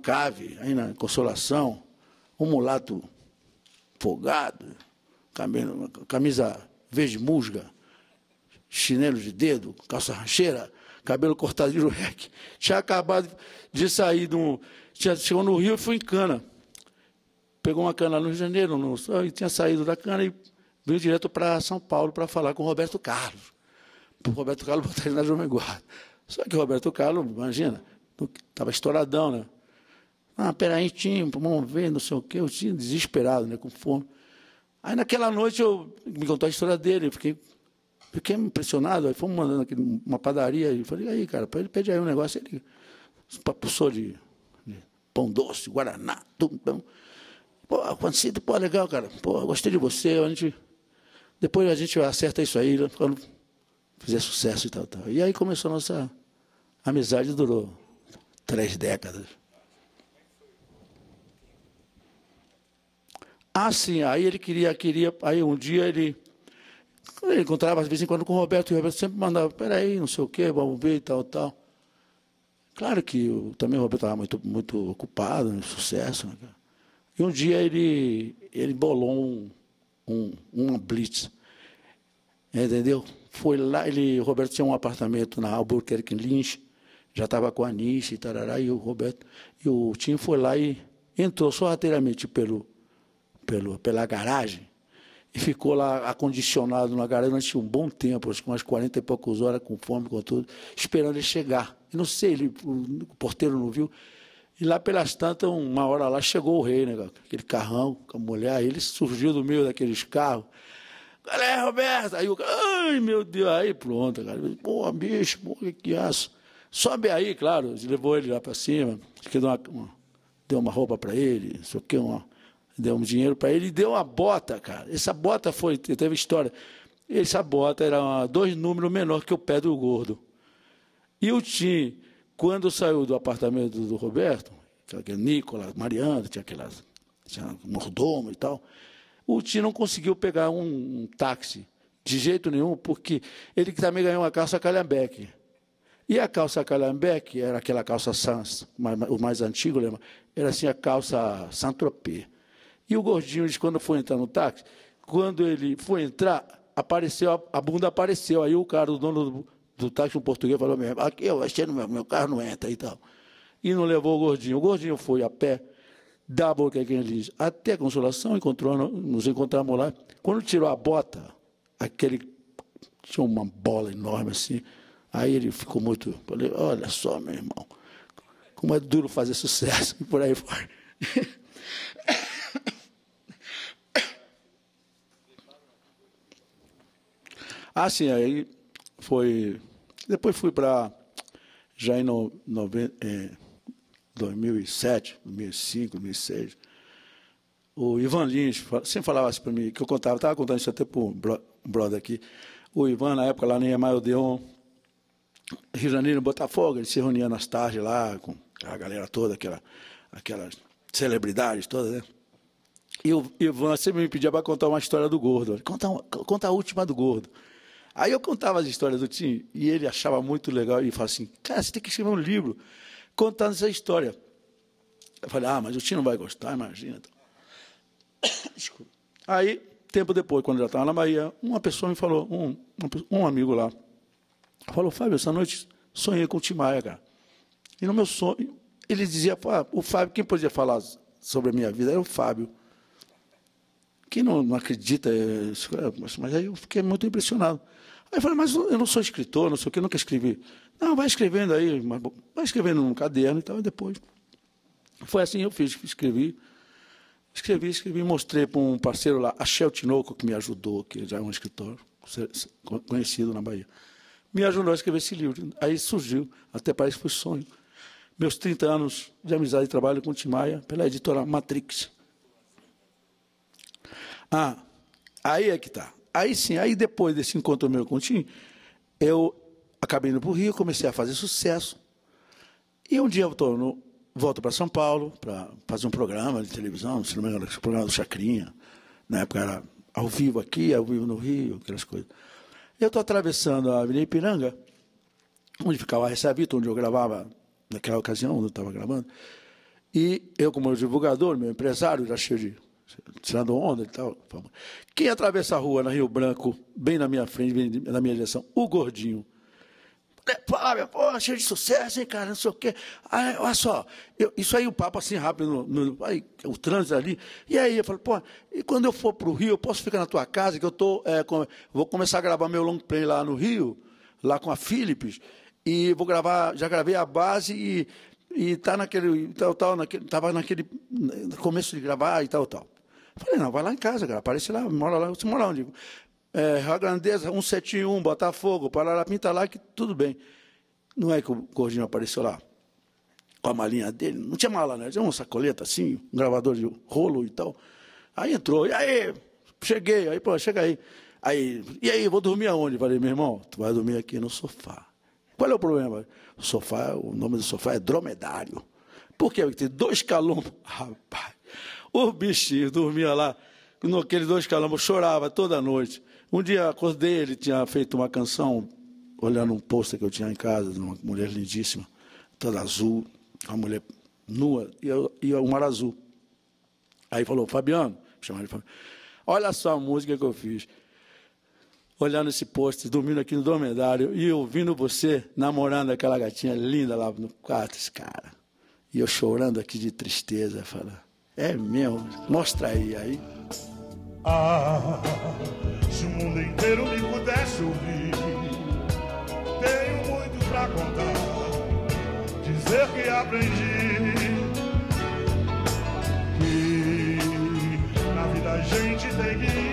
Cave, aí na Consolação, um mulato folgado, camisa verde musga, chinelo de dedo, calça rancheira, cabelo cortado de leque. Tinha acabado de sair de um. Tinha, chegou no Rio e foi em cana. Pegou uma cana lá no Rio de Janeiro, no, e tinha saído da cana e veio direto para São Paulo para falar com o Roberto Carlos. O Roberto Carlos botar ele na Jovem Guarda. Só que o Roberto Carlos, imagina, estava estouradão, né? Ah, peraí, tinha, vamos ver, não sei o quê. Eu tinha desesperado, né, com fome. Aí naquela noite eu me contou a história dele, eu fiquei, fiquei impressionado. Aí fomos mandando aqui uma padaria e falei, aí, cara, ele pede aí um negócio. Ele propulsor de, de pão doce, guaraná, tudo. Pão. Pô, Juancito, pô, legal, cara. Pô, gostei de você. A gente, depois a gente acerta isso aí, né, quando fizer sucesso e tal, tal. E aí começou a nossa amizade, durou três décadas. Ah, sim, aí ele queria, queria, aí um dia ele, ele encontrava de vez em quando com o Roberto, e o Roberto sempre mandava, peraí, não sei o quê, vamos ver e tal, tal. Claro que eu, também o Roberto estava muito, muito ocupado, no né, sucesso. Né? E um dia ele, ele bolou um, um, uma blitz, entendeu? Foi lá, ele, o Roberto tinha um apartamento na Albuquerque Lynch, já estava com a Nice e tarará, e o Roberto, e o Tim foi lá e entrou sorrateiramente pelo pelo, pela garagem e ficou lá acondicionado na garagem durante um bom tempo, acho que umas 40 e poucas horas, com fome, com tudo, esperando ele chegar. não sei, ele, o porteiro não viu. E lá pelas tantas, uma hora lá, chegou o rei, né? Aquele carrão com a mulher, ele surgiu do meio daqueles carros. Galera, Roberto! Aí o cara, ai meu Deus, aí pronto, cara. Pô, bicho, porra, que aço. É Sobe aí, claro, levou ele lá para cima, deu uma, uma, deu uma roupa para ele, não sei o que, uma deu um dinheiro para ele e deu uma bota, cara. Essa bota foi, teve história. Essa bota era ah, dois números menor que o pé do gordo. E o Tim, quando saiu do apartamento do Roberto, que era Nicolas, Mariano, tinha aquelas. Tinha mordomo e tal. O Tim não conseguiu pegar um, um táxi de jeito nenhum, porque ele também ganhou uma calça calhambeque. E a calça calhambeque era aquela calça sans, o mais antigo, lembra? Era assim a calça Saint-Tropez. E o gordinho, quando foi entrar no táxi, quando ele foi entrar, apareceu, a bunda apareceu. Aí o cara, o dono do, do táxi, um português, falou mesmo, aqui eu achei no meu, meu carro não entra e tal. E não levou o gordinho. O gordinho foi a pé, da boca quem diz, até a consolação, encontrou, nos encontramos lá. Quando tirou a bota, aquele. Tinha uma bola enorme assim. Aí ele ficou muito. Falei, olha só, meu irmão, como é duro fazer sucesso e por aí fora. Ah, sim, aí foi. Depois fui para. Já em, no, 2007, 2005, 2006. O Ivan Lins sempre falava assim para mim, que eu contava, estava contando isso até para um brother aqui. O Ivan, na época, lá no Iemal Deon, Rio de Janeiro, Botafogo, ele se reunia nas tardes lá com a galera toda, aquela, aquelas celebridades todas, né? E o Ivan sempre me pedia para contar uma história do gordo. Conta, conta a última do gordo. Aí eu contava as histórias do Tim e ele achava muito legal e falava assim: Cara, você tem que escrever um livro contando essa história. Eu falei: Ah, mas o Tim não vai gostar, imagina. Desculpa. Aí, tempo depois, quando eu já estava na Bahia, uma pessoa me falou, um, um amigo lá, falou: Fábio, essa noite sonhei com o Tim Maia, cara. E no meu sonho, ele dizia: O Fábio, quem podia falar sobre a minha vida era o Fábio. Quem não, não acredita, é, é, mas aí eu fiquei muito impressionado. Aí eu falei, mas eu não sou escritor, não sei o que, nunca escrevi. Não, vai escrevendo aí, vai escrevendo num caderno e tal, e depois. Foi assim que eu fiz, escrevi. Escrevi, escrevi, mostrei para um parceiro lá, Axel Tinoco, que me ajudou, que já é um escritor conhecido na Bahia. Me ajudou a escrever esse livro. Aí surgiu, até parece que foi sonho. Meus 30 anos de amizade e trabalho com Timaya pela editora Matrix. Ah, aí é que tá. Aí sim, aí depois desse encontro meu com o Tim, eu acabei indo para o Rio, comecei a fazer sucesso. E um dia eu tô no, volto para São Paulo para fazer um programa de televisão, se não me engano, o programa do Chacrinha. Na época era ao vivo aqui, ao vivo no Rio, aquelas coisas. Eu estou atravessando a Avenida Ipiranga, onde ficava a Recebito, onde eu gravava naquela ocasião, onde eu estava gravando. E eu, como divulgador, meu empresário, já cheio de tirando onda e tal. Quem atravessa a rua na Rio Branco, bem na minha frente, bem na minha direção? O gordinho. É, Fábio, pô, cheio de sucesso, hein, cara, não sei o quê. Aí, olha só, eu, isso aí, o papo assim rápido, no, no, aí, o trânsito ali. E aí eu falo, pô, e quando eu for para o Rio, eu posso ficar na tua casa, que eu tô, é, com, vou começar a gravar meu long play lá no Rio, lá com a Philips, e vou gravar, já gravei a base e e tá naquele tal tal naquele, tava naquele começo de gravar e tal tal Falei, não, vai lá em casa, cara. Aparece lá, mora lá. Você mora onde? É, a Grandeza, 171, Botafogo, Pararapim, tá lá, que tudo bem. Não é que o Gordinho apareceu lá com a malinha dele. Não tinha mala, né? Tinha uma sacoleta assim, um gravador de rolo e tal. Aí entrou, e aí? Cheguei, aí, pô, chega aí. Aí, e aí, vou dormir aonde? Falei, meu irmão, tu vai dormir aqui no sofá. Qual é o problema? O sofá, o nome do sofá é dromedário. Por quê? Porque tem dois calombo. Rapaz, o bichinho dormia lá, naqueles dois calambos, chorava toda noite. Um dia acordei, ele tinha feito uma canção, olhando um pôster que eu tinha em casa, de uma mulher lindíssima, toda azul, uma mulher nua e, eu, e o mar azul. Aí falou, Fabiano, chamava ele Fabiano, olha só a música que eu fiz. Olhando esse post, dormindo aqui no dormidário e ouvindo você namorando aquela gatinha linda lá no quarto, esse cara. E eu chorando aqui de tristeza, falando. É mesmo. Mostra aí, aí. Ah, se o mundo inteiro me pudesse ouvir, tenho muito pra contar, dizer que aprendi. Que na vida a gente tem que